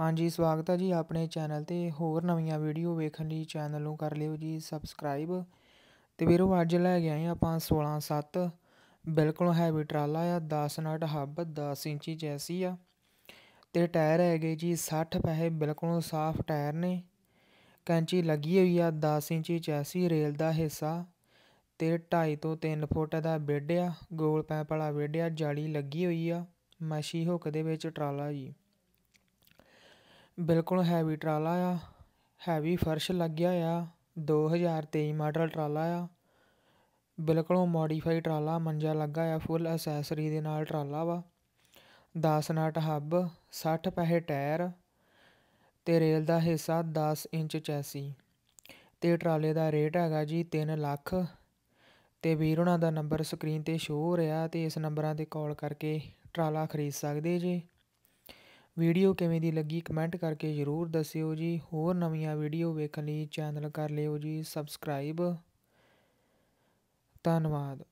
ਹਾਂਜੀ ਸਵਾਗਤ ਹੈ ਜੀ ਆਪਣੇ ਚੈਨਲ ਤੇ ਹੋਰ ਨਵੀਆਂ ਵੀਡੀਓ ਵੇਖਣ ਲਈ ਚੈਨਲ ਨੂੰ ਕਰ ਲਿਓ ਜੀ ਸਬਸਕ੍ਰਾਈਬ ਤੇ ਵੀਰੋ ਅੱਜ ਲੈ ਕੇ ਆਏ ਆਪਾਂ 16 7 ਬਿਲਕੁਲ ਹੈਵੀ ਟਰਾਲਾ ਆ 10 ਨਟ ਹੱਬ 10 ਇੰਚੀ ਜੈਸੀ ਆ ਤੇ ਟਾਇਰ ਹੈਗੇ ਜੀ 60 ਪੈਸੇ ਬਿਲਕੁਲ ਸਾਫ਼ ਟਾਇਰ ਨੇ ਕੈਂਚੀ ਲੱਗੀ ਹੋਈ ਆ 10 ਇੰਚੀ ਜੈਸੀ ਰੇਲ ਦਾ ਹਿੱਸਾ ਤੇ 2.5 ਤੋਂ 3 ਫੁੱਟ ਦਾ ਬੇਡ ਆ ਗੋਲ ਪੈਪ ਵਾਲਾ ਬੇਡ ਆ ਜਾਲੀ ਲੱਗੀ ਹੋਈ ਆ ਮਸ਼ੀ ਹੁੱਕ ਦੇ ਵਿੱਚ ਟਰਾਲਾ ਜੀ ਬਿਲਕੁਲ ਹੈਵੀ ਟਰਾਲਾ ਆ ਹੈਵੀ ਫਰਸ਼ ਲੱਗਿਆ ਆ 2023 ਮਾਡਲ ਟਰਾਲਾ ਆ ਬਿਲਕੁਲ ਮੋਡੀਫਾਈ ਟਰਾਲਾ ਮੰਜਾ ਲੱਗਾ ਆ ਫੁੱਲ ਅਸੈਸਰੀ ਦੇ ਨਾਲ ਟਰਾਲਾ ਵਾ 10 ਨਾਟ ਹੱਬ 60 ਪੈਸੇ ਟਾਇਰ ਤੇ ਰੇਲ ਦਾ ਹਿੱਸਾ 10 ਇੰਚ ਚੈਸੀ ਤੇ ਟਰਾਲੇ ਦਾ ਰੇਟ ਹੈਗਾ ਜੀ 3 ਲੱਖ ਤੇ ਵੀਰ ਉਹਨਾਂ ਦਾ ਨੰਬਰ ਸਕਰੀਨ ਤੇ ਸ਼ੋ ਹੋ ਰਿਹਾ ਤੇ ਇਸ ਨੰਬਰਾਂ ਤੇ ਕਾਲ ਕਰਕੇ ਟਰਾਲਾ ਖਰੀਦ ਸਕਦੇ ਜੀ ਵੀਡੀਓ ਕਿਵੇਂ ਦੀ ਲੱਗੀ ਕਮੈਂਟ ਕਰਕੇ ਜ਼ਰੂਰ ਦੱਸਿਓ ਜੀ ਹੋਰ ਨਵੀਆਂ ਵੀਡੀਓ ਵੇਖਣ ਲਈ ਚੈਨਲ ਕਰ ਲਿਓ ਜੀ ਸਬਸਕ੍ਰਾਈਬ ਧੰਨਵਾਦ